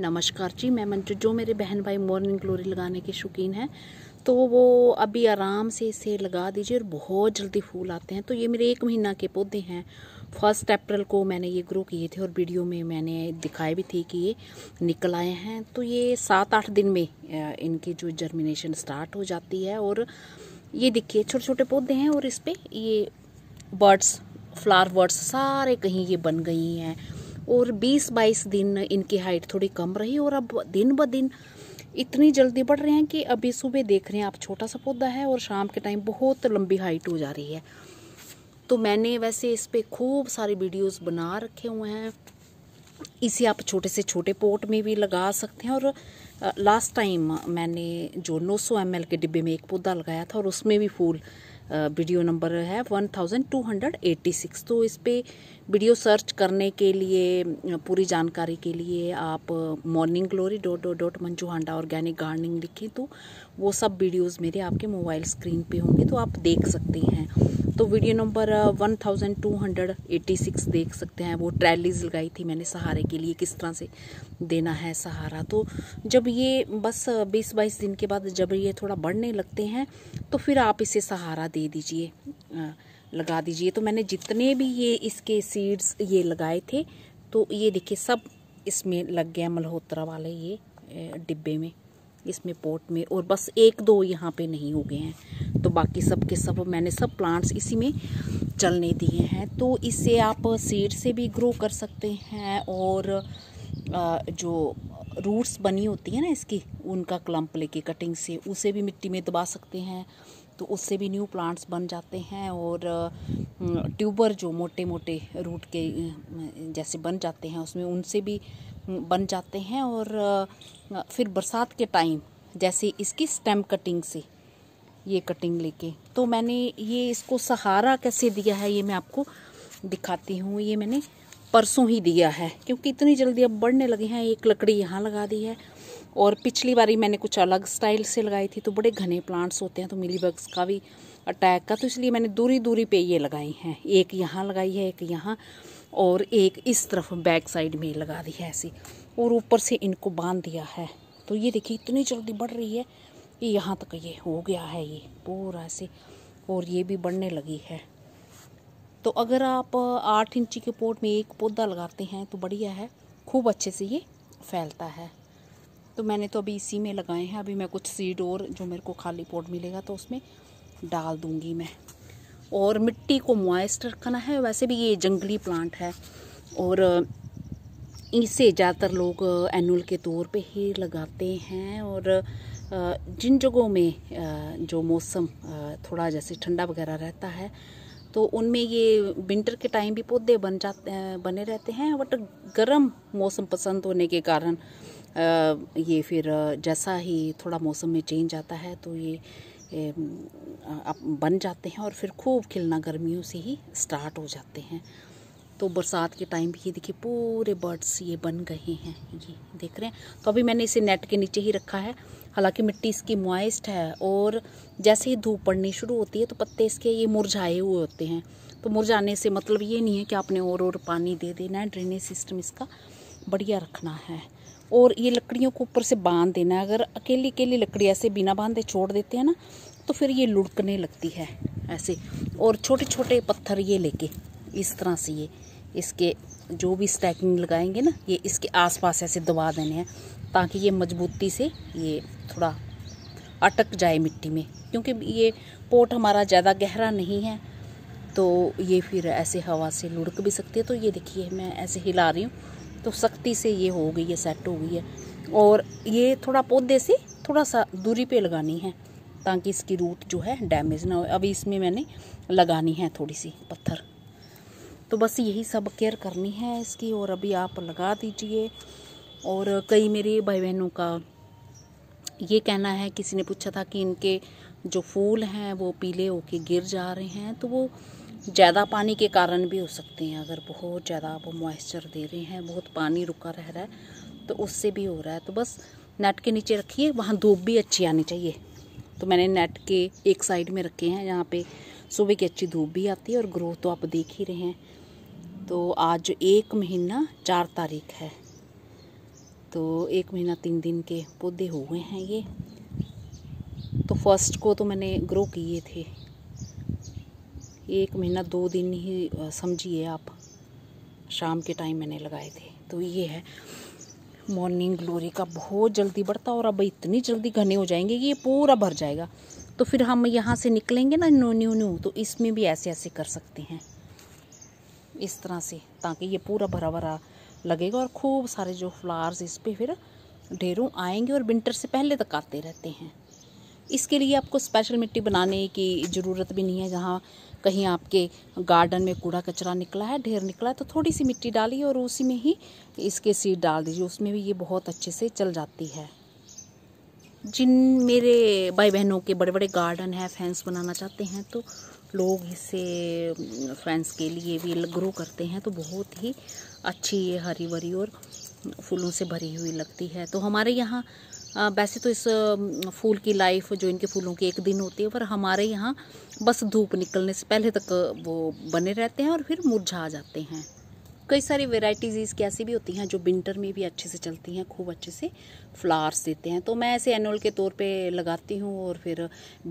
नमस्कार जी मैं मंजू जो मेरे बहन भाई मॉर्निंग ग्लोरी लगाने के शौकीन हैं तो वो अभी आराम से इसे लगा दीजिए और बहुत जल्दी फूल आते हैं तो ये मेरे एक महीना के पौधे हैं फर्स्ट अप्रैल को मैंने ये ग्रो किए थे और वीडियो में मैंने दिखाए भी थे कि ये निकल आए हैं तो ये सात आठ दिन में इनकी जो जर्मिनेशन स्टार्ट हो जाती है और ये देखिए छोटे छोटे पौधे हैं और इस पर ये बर्ड्स फ्लावर बर्ड्स सारे कहीं ये बन गई हैं और 20-22 दिन इनकी हाइट थोड़ी कम रही और अब दिन ब दिन इतनी जल्दी बढ़ रहे हैं कि अभी सुबह देख रहे हैं आप छोटा सा पौधा है और शाम के टाइम बहुत लंबी हाइट हो जा रही है तो मैंने वैसे इस पर खूब सारे वीडियोस बना रखे हुए हैं इसे आप छोटे से छोटे पोट में भी लगा सकते हैं और लास्ट टाइम मैंने जो 900 सौ के डिब्बे में एक पौधा लगाया था और उसमें भी फूल वीडियो नंबर है 1286 तो इस पर वीडियो सर्च करने के लिए पूरी जानकारी के लिए आप morning glory dot dot dot Manju Handa organic gardening लिखें तो वो सब वीडियोस मेरे आपके मोबाइल स्क्रीन पे होंगे तो आप देख सकते हैं तो वीडियो नंबर 1286 देख सकते हैं वो ट्रैलीज लगाई थी मैंने सहारे के लिए किस तरह से देना है सहारा तो जब ये बस 20-22 दिन के बाद जब ये थोड़ा बढ़ने लगते हैं तो फिर आप इसे सहारा दे दीजिए लगा दीजिए तो मैंने जितने भी ये इसके सीड्स ये लगाए थे तो ये देखिए सब इसमें लग गया मल्होत्रा वाले ये डिब्बे में इसमें पोट में और बस एक दो यहाँ पे नहीं हो गए हैं तो बाकी सब के सब मैंने सब प्लांट्स इसी में चलने दिए हैं तो इससे आप सीड से भी ग्रो कर सकते हैं और जो रूट्स बनी होती है ना इसकी उनका क्लम्प लेके कटिंग से उसे भी मिट्टी में दबा सकते हैं तो उससे भी न्यू प्लांट्स बन जाते हैं और ट्यूबर जो मोटे मोटे रूट के जैसे बन जाते हैं उसमें उनसे भी बन जाते हैं और फिर बरसात के टाइम जैसे इसकी स्टेम कटिंग से ये कटिंग लेके तो मैंने ये इसको सहारा कैसे दिया है ये मैं आपको दिखाती हूँ ये मैंने परसों ही दिया है क्योंकि इतनी जल्दी अब बढ़ने लगे हैं एक लकड़ी यहाँ लगा दी है और पिछली बारी मैंने कुछ अलग स्टाइल से लगाई थी तो बड़े घने प्लांट्स होते हैं तो मिली बग्स का भी अटैक का तो इसलिए मैंने दूरी दूरी पे ये लगाई हैं एक यहाँ लगाई है एक यहाँ और एक इस तरफ बैक साइड में लगा दी है ऐसी और ऊपर से इनको बांध दिया है तो ये देखिए इतनी जल्दी बढ़ रही है ये यहाँ तक ये हो गया है ये पूरा ऐसे और ये भी बढ़ने लगी है तो अगर आप आठ इंची के पोट में एक पौधा लगाते हैं तो बढ़िया है खूब अच्छे से ये फैलता है तो मैंने तो अभी इसी में लगाए हैं अभी मैं कुछ सीड और जो मेरे को खाली पॉट मिलेगा तो उसमें डाल दूँगी मैं और मिट्टी को मॉइस्ट रखना है वैसे भी ये जंगली प्लांट है और इसे ज़्यादातर लोग एनुअल के तौर पे ही लगाते हैं और जिन जगहों में जो मौसम थोड़ा जैसे ठंडा वगैरह रहता है तो उनमें ये विंटर के टाइम भी पौधे बन जाते बने रहते हैं बट गर्म मौसम पसंद होने के कारण ये फिर जैसा ही थोड़ा मौसम में चेंज आता है तो ये बन जाते हैं और फिर खूब खिलना गर्मियों से ही स्टार्ट हो जाते हैं तो बरसात के टाइम भी ये देखिए पूरे बर्ड्स ये बन गए हैं ये देख रहे हैं तो अभी मैंने इसे नेट के नीचे ही रखा है हालांकि मिट्टी इसकी मॉइस्ट है और जैसे ही धूप पड़नी शुरू होती है तो पत्ते इसके ये मुरझाए हुए होते हैं तो मुरझाने से मतलब ये नहीं है कि आपने और और पानी दे देना है ड्रेनेज सिस्टम इसका बढ़िया रखना है और ये लकड़ियों को ऊपर से बांध देना है अगर अकेली अकेली लकड़ी ऐसे बिना बांधे छोड़ देते हैं ना तो फिर ये लुढ़कने लगती है ऐसे और छोटे छोटे पत्थर ये लेके इस तरह से ये इसके जो भी स्टैकिंग लगाएंगे ना ये इसके आसपास ऐसे दबा देने हैं ताकि ये मजबूती से ये थोड़ा अटक जाए मिट्टी में क्योंकि ये पोट हमारा ज़्यादा गहरा नहीं है तो ये फिर ऐसे हवा से लुढ़क भी सकती है तो ये देखिए मैं ऐसे हिला रही हूँ तो सख्ती से ये हो गई है सेट हो गई है और ये थोड़ा पौधे से थोड़ा सा दूरी पे लगानी है ताकि इसकी रूट जो है डैमेज ना हो अभी इसमें मैंने लगानी है थोड़ी सी पत्थर तो बस यही सब केयर करनी है इसकी और अभी आप लगा दीजिए और कई मेरे भाई बहनों का ये कहना है किसी ने पूछा था कि इनके जो फूल हैं वो पीले होके गिर जा रहे हैं तो वो ज़्यादा पानी के कारण भी हो सकते हैं अगर बहुत ज़्यादा आप मॉइस्चर दे रहे हैं बहुत पानी रुका रह रहा है तो उससे भी हो रहा है तो बस नेट के नीचे रखिए वहाँ धूप भी अच्छी आनी चाहिए तो मैंने नेट के एक साइड में रखे हैं यहाँ पे सुबह की अच्छी धूप भी आती है और ग्रोथ तो आप देख ही रहे हैं तो आज एक महीना चार तारीख है तो एक महीना तीन दिन के पौधे हुए हैं ये तो फर्स्ट को तो मैंने ग्रो किए थे एक महीना दो दिन ही समझिए आप शाम के टाइम मैंने लगाए थे तो ये है मॉर्निंग ग्लोरी का बहुत जल्दी बढ़ता और अब इतनी जल्दी घने हो जाएंगे कि ये पूरा भर जाएगा तो फिर हम यहाँ से निकलेंगे ना न्यू न्यू न्यू तो इसमें भी ऐसे ऐसे कर सकते हैं इस तरह से ताकि ये पूरा भरा भरा लगेगा और खूब सारे जो फ्लावर्स इस पर फिर ढेरों आएंगे और विंटर से पहले तक आते रहते हैं इसके लिए आपको स्पेशल मिट्टी बनाने की ज़रूरत भी नहीं है जहाँ कहीं आपके गार्डन में कूड़ा कचरा निकला है ढेर निकला है तो थोड़ी सी मिट्टी डालिए और उसी में ही इसके सीड डाल दीजिए उसमें भी ये बहुत अच्छे से चल जाती है जिन मेरे भाई बहनों के बड़े बड़े गार्डन हैं फैंस बनाना चाहते हैं तो लोग इसे फैंस के लिए भी ग्रो करते हैं तो बहुत ही अच्छी ये हरी भरी और फूलों से भरी हुई लगती है तो हमारे यहाँ वैसे तो इस फूल की लाइफ जो इनके फूलों की एक दिन होती है पर हमारे यहाँ बस धूप निकलने से पहले तक वो बने रहते हैं और फिर मुरझा जाते हैं कई सारी वेराइटीज़ इसकी ऐसी भी होती हैं जो विंटर में भी अच्छे से चलती हैं खूब अच्छे से फ्लावर्स देते हैं तो मैं ऐसे एनुअल के तौर पे लगाती हूँ और फिर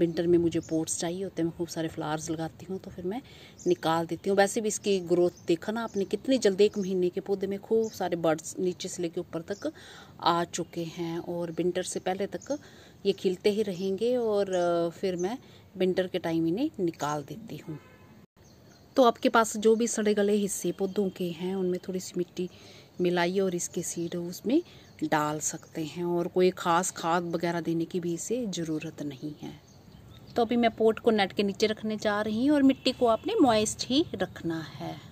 विंटर में मुझे पोट्स चाहिए होते हैं मैं खूब सारे फ्लावर्स लगाती हूँ तो फिर मैं निकाल देती हूँ वैसे भी इसकी ग्रोथ देखा ना आपने कितनी जल्दी एक महीने के पौधे में खूब सारे बर्ड्स नीचे से लेके ऊपर तक आ चुके हैं और विंटर से पहले तक ये खिलते ही रहेंगे और फिर मैं विंटर के टाइम इन्हें निकाल देती हूँ तो आपके पास जो भी सड़े गले हिस्से पौधों के हैं उनमें थोड़ी सी मिट्टी मिलाइए और इसके सीड उसमें डाल सकते हैं और कोई ख़ास खाद वगैरह देने की भी इसे ज़रूरत नहीं है तो अभी मैं पोट को नेट के नीचे रखने जा रही हूँ और मिट्टी को आपने मॉइस्ट ही रखना है